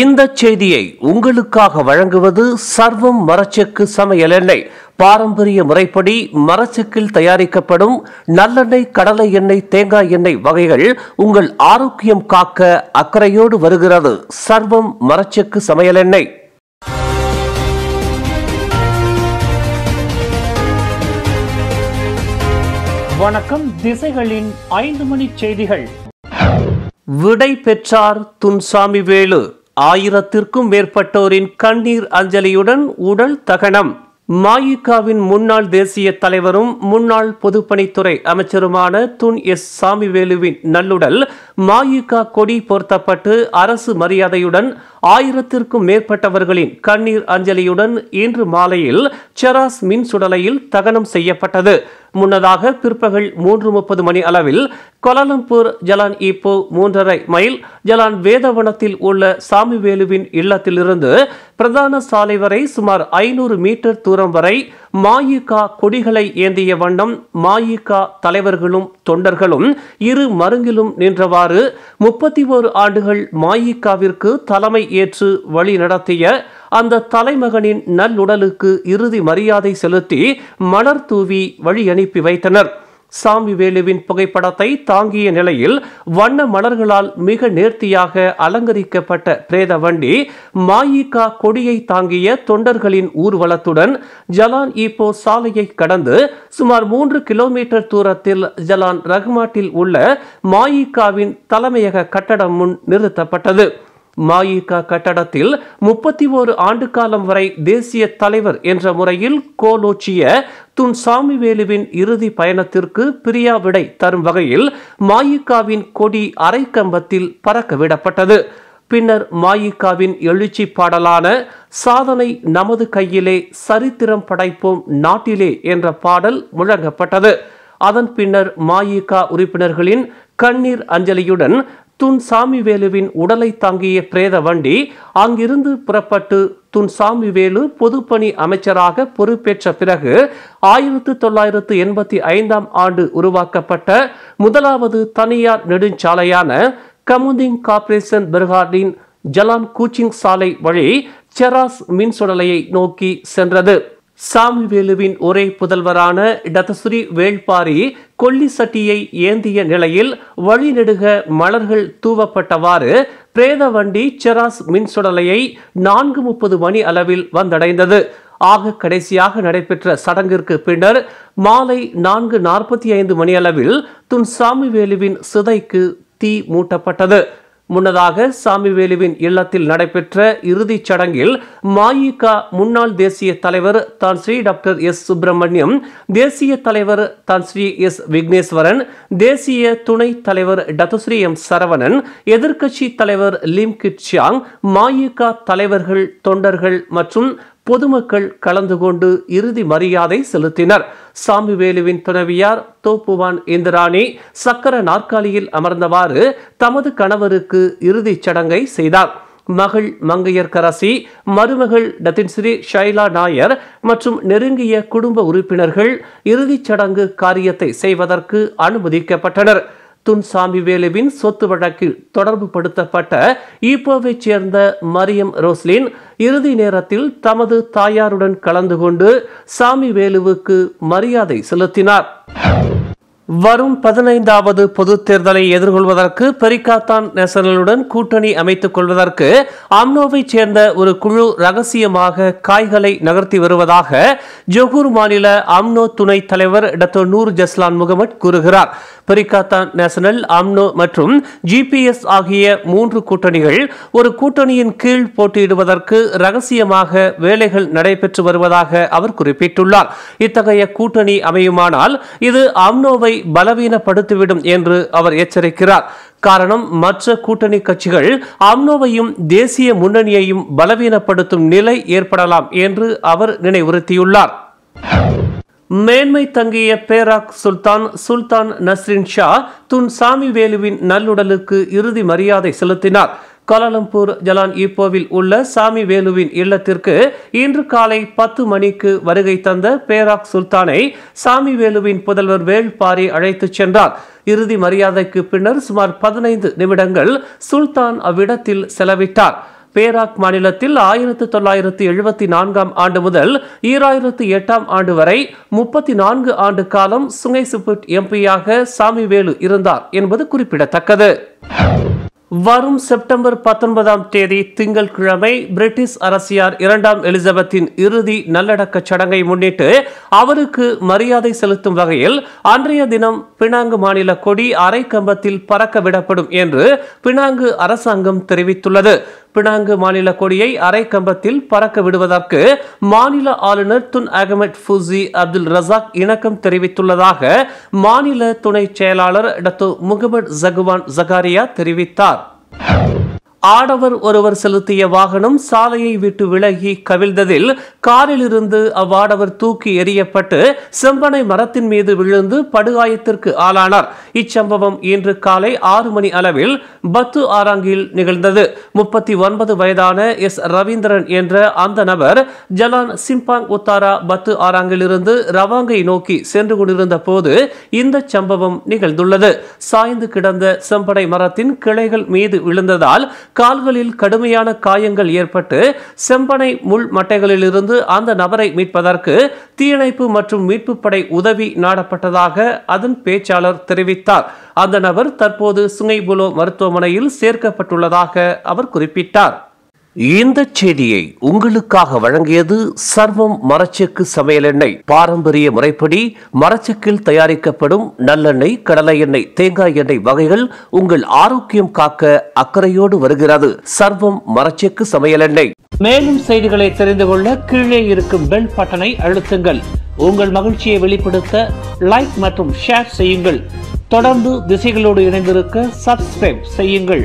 இந்த செய்தியை உங்களுக்காக வழங்குவது சர்வம் மரச்செக்கு சமையல் எண்ணெய் பாரம்பரிய முறைப்படி மரச்செக்கில் தயாரிக்கப்படும் நல்லெண்ணெய் கடலை எண்ணெய் தேங்காய் எண்ணெய் வகைகள் உங்கள் ஆரோக்கியம் காக்க அக்கறையோடு வருகிறது சர்வம் மரச்செக்கு சமையல் எண்ணெய் வணக்கம் திசைகளின் ஐந்து மணி செய்திகள் விடை பெற்றார் துன்சாமி வேலு ஆயிரத்திற்கும் மேற்பட்டோரின் கண்ணீர் அஞ்சலியுடன் உடல் தகனம் மாயிகாவின் முன்னாள் தேசிய தலைவரும் முன்னாள் பொதுப்பணித்துறை அமைச்சருமான துன் எஸ் சாமிவேலுவின் நல்லுடல் மாயிகா கொடி பொருத்தப்பட்டு அரசு மரியாதையுடன் ஆயிரத்திற்கும் மேற்பட்டவர்களின் கண்ணீர் அஞ்சலியுடன் இன்று மாலையில் செராஸ் சுடலையில் தகனம் செய்யப்பட்டது முன்னதாக பிற்பகல் மூன்று முப்பது மணி அளவில் கொலலம்பூர் ஜலான் இப்போ மூன்றரை மைல் ஜலான் வேதவனத்தில் உள்ள சாமிவேலுவின் இல்லத்திலிருந்து பிரதான சாலை வரை சுமார் ஐநூறு மீட்டர் தூரம் வரை மாயிகா கொடிகளை ஏந்திய வண்ணம் மாயிகா தலைவர்களும் தொண்டர்களும் இரு மருங்கிலும் நின்றவாறு முப்பத்தி ஓரு ஆண்டுகள் மாயிகாவிற்கு தலைமை ஏற்று வழி நடத்திய அந்த தலைமகனின் நல்லுடலுக்கு இறுதி மரியாதை செலுத்தி மலர் தூவி வழி அனுப்பி வைத்தனர் சாமி வேலுவின் புகைப்படத்தை தாங்கிய நிலையில் வண்ண மலர்களால் மிக நேர்த்தியாக அலங்கரிக்கப்பட்ட பிரேத வண்டி மாயிகா கொடியை தாங்கிய தொண்டர்களின் ஊர்வலத்துடன் ஜலான் இப்போ சாலையை கடந்து சுமார் மூன்று கிலோமீட்டர் தூரத்தில் ஜலான் ரஹ்மாட்டில் உள்ள மாயிகாவின் தலைமையக கட்டடம் முன் நிறுத்தப்பட்டது மாயிகா கட்டடத்தில் முப்பத்தி ஓரு ஆண்டு காலம் வரை தேசிய தலைவர் என்ற முறையில் கோலோச்சிய துன் சாமிவேலுவின் இறுதி பயணத்திற்கு பிரியாவிடை தரும் வகையில் மாயிகாவின் கொடி அரைக்கம்பத்தில் பறக்கவிடப்பட்டது பின்னர் மாயிகாவின் எழுச்சி பாடலான சாதனை நமது கையிலே சரித்திரம் படைப்போம் நாட்டிலே என்ற பாடல் முழங்கப்பட்டது அதன் பின்னர் மாயிகா உறுப்பினர்களின் கண்ணீர் அஞ்சலியுடன் துன் சாமிவேலுவின் உடலை தாங்கிய பிரேத வண்டி அங்கிருந்து புறப்பட்டு துன் சாமிவேலு பொதுப்பணி அமைச்சராக பொறுப்பேற்ற பிறகு ஆயிரத்து தொள்ளாயிரத்து எண்பத்தி ஐந்தாம் ஆண்டு உருவாக்கப்பட்ட முதலாவது தனியார் நெடுஞ்சாலையான கமுதிங் கார்பரேஷன் பெர்கார்டின் ஜலான் கூச்சிங் சாலை வழி செராஸ் மின்சுடலையை நோக்கி சென்றது சாமிவேலுவின் ஒரே புதல்வரான டதசுரி வேள்பாரி கொல்லி சட்டியை ஏந்திய நிலையில் வழிநெடுக மலர்கள் தூவப்பட்டவாறு பிரேத வண்டி செராஸ் மின்சுடலையை நான்கு முப்பது மணி அளவில் வந்தடைந்தது ஆக கடைசியாக நடைபெற்ற சடங்கிற்கு பின்னர் மாலை நான்கு நாற்பத்தி ஐந்து மணியளவில் துன் சாமிவேலுவின் சிதைக்கு தீ மூட்டப்பட்டது முன்னதாக சாமிவேலுவின் இல்லத்தில் நடைபெற்ற இறுதிச் சடங்கில் மாயிகா முன்னாள் தேசிய தலைவர் தான் ஸ்ரீ டாக்டர் எஸ் சுப்பிரமணியம் தேசிய தலைவர் தான் ஸ்ரீ எஸ் விக்னேஸ்வரன் தேசிய துணை தலைவர் டத்துஸ்ரீ எம் சரவணன் எதிர்க்கட்சி தலைவர் லிம் கிட் சியாங் தலைவர்கள் தொண்டர்கள் மற்றும் பொதுமக்கள் கலந்து கொண்டு இறுதி மரியாதை செலுத்தினர் சாமிவேலுவின் துணைவியார் தோப்புவான் இந்திராணி சக்கர நாற்காலியில் அமர்ந்தவாறு தமது கணவருக்கு இறுதிச் சடங்கை செய்தார் மகள் மங்கையர்கரசி மருமகள் நத்தின்ஸ்ரீ ஷைலா நாயர் மற்றும் நெருங்கிய குடும்ப உறுப்பினர்கள் இறுதிச் சடங்கு காரியத்தை செய்வதற்கு அனுமதிக்கப்பட்டனர் துன் வேலுவின் சொத்து வழக்கில் தொடர்பு படுத்தப்பட்ட ஈப்போவைச் சேர்ந்த மரியம் ரோஸ்லின் இறுதி நேரத்தில் தமது தாயாருடன் கலந்து கொண்டு சாமி வேலுவுக்கு மரியாதை செலுத்தினார் வரும் பதினைந்தாவது பொது தேர்தலை எதிர்கொள்வதற்கு பெரிகாத்தான் நேஷனலுடன் கூட்டணி அமைத்துக் கொள்வதற்கு அம்னோவைச் சேர்ந்த ஒரு குழு ரகசியமாக காய்களை நகர்த்தி வருவதாக ஜொகூர் மாநில அம்னோ துணை தலைவர் டாக்டர் நூர் ஜஸ்லான் முகமட் கூறுகிறார் பெரிகாத்தான் நேஷனல் அம்னோ மற்றும் ஜிபிஎஸ் ஆகிய மூன்று கூட்டணிகள் ஒரு கூட்டணியின் கீழ் போட்டியிடுவதற்கு ரகசியமாக வேலைகள் நடைபெற்று வருவதாக அவர் குறிப்பிட்டுள்ளார் இத்தகைய கூட்டணி அமையுமானால் இது அம்னோவை பலவீனப்படுத்திவிடும் என்று அவர் எச்சரிக்கிறார் காரணம் மற்ற கூட்டணி கட்சிகள் அம்னோவையும் தேசிய முன்னணியையும் பலவீனப்படுத்தும் நிலை ஏற்படலாம் என்று அவர் நினைவுறுத்தியுள்ளார் மேன்மை தங்கிய Perak Sultan Sultan Nazrin Shah Tun Samy வேலுவின் நல்லுடலுக்கு இறுதி மரியாதை செலுத்தினார் கோலாலம்பூர் ஜலான் ஈப்போவில் உள்ள சாமி வேலுவின் இல்லத்திற்கு இன்று காலை பத்து மணிக்கு வருகை தந்த பேராக் சுல்தானை சாமி வேலுவின் புதல்வர் வேள்பாரி அழைத்துச் சென்றார் இறுதி மரியாதைக்கு பின்னர் சுமார் பதினைந்து நிமிடங்கள் சுல்தான் அவ்விடத்தில் செலவிட்டார் பேராக் மாநிலத்தில் ஆயிரத்து தொள்ளாயிரத்து எழுபத்தி நான்காம் ஆண்டு முதல் ஈராயிரத்து எட்டாம் ஆண்டு வரை முப்பத்தி நான்கு ஆண்டு காலம் சுங்கை சுப்புட் எம்பியாக சாமி வேலு இருந்தார் என்பது குறிப்பிடத்தக்கது வரும் செப்டம்பர் பத்தொன்பதாம் தேதி கிழமை பிரிட்டிஷ் அரசியார் இரண்டாம் எலிசபெத்தின் இறுதி நல்லடக்க சடங்கை முன்னிட்டு அவருக்கு மரியாதை செலுத்தும் வகையில் அன்றைய தினம் பினாங்கு மாநில கொடி அரை கம்பத்தில் பறக்க விடப்படும் என்று பினாங்கு அரசாங்கம் தெரிவித்துள்ளது பினாங்கு மாநில கொடியை அரை கம்பத்தில் பறக்க விடுவதற்கு மாநில ஆளுநர் Tun Ahmad Fuzi Abdul Razak இணக்கம் தெரிவித்துள்ளதாக மாநில துணை செயலாளர் டத்து முகமது ஜகுவான் ஜகாரியா தெரிவித்தார் Ow. ஆடவர் ஒருவர் செலுத்திய வாகனம் சாலையை விட்டு விலகி கவிழ்ந்ததில் காரிலிருந்து அவ்வாடவர் தூக்கி எறியப்பட்டு செம்பனை மரத்தின் மீது விழுந்து படுகாயத்திற்கு ஆளானார் இச்சம்பவம் இன்று காலை ஆறு மணி அளவில் பத்து ஆராங்கில் நிகழ்ந்தது முப்பத்தி ஒன்பது வயதான எஸ் ரவீந்திரன் என்ற அந்த நபர் ஜலான் சிம்பாங் உத்தாரா பத்து ஆராங்கிலிருந்து ரவாங்கை நோக்கி சென்று கொண்டிருந்த போது இந்த சம்பவம் நிகழ்ந்துள்ளது சாய்ந்து கிடந்த செம்பனை மரத்தின் கிளைகள் மீது விழுந்ததால் கால்களில் கடுமையான காயங்கள் ஏற்பட்டு செம்பனை முள் மட்டைகளிலிருந்து அந்த நபரை மீட்பதற்கு தீயணைப்பு மற்றும் மீட்பு படை உதவி நாடப்பட்டதாக அதன் பேச்சாளர் தெரிவித்தார் அந்த நபர் தற்போது சுங்கைபுலோ மருத்துவமனையில் சேர்க்கப்பட்டுள்ளதாக அவர் குறிப்பிட்டார் இந்த செய்தியை உங்களுக்காக வழங்கியது சர்வம் மரச்செக்கு சமையல் எண்ணெய் பாரம்பரிய முறைப்படி மரச்செக்கில் தயாரிக்கப்படும் நல்லெண்ணெய் கடலை எண்ணெய் தேங்காய் எண்ணெய் வகைகள் உங்கள் ஆரோக்கியம் காக்க அக்கறையோடு வருகிறது சர்வம் மரச்செக்கு சமையல் எண்ணெய் மேலும் செய்திகளை தெரிந்து கொள்ள கீழே இருக்கும் பெல் பட்டனை அழுத்துங்கள் உங்கள் மகிழ்ச்சியை வெளிப்படுத்த லைக் மற்றும் ஷேர் செய்யுங்கள் தொடர்ந்து திசைகளோடு இணைந்திருக்க சப்ஸ்கிரைப் செய்யுங்கள்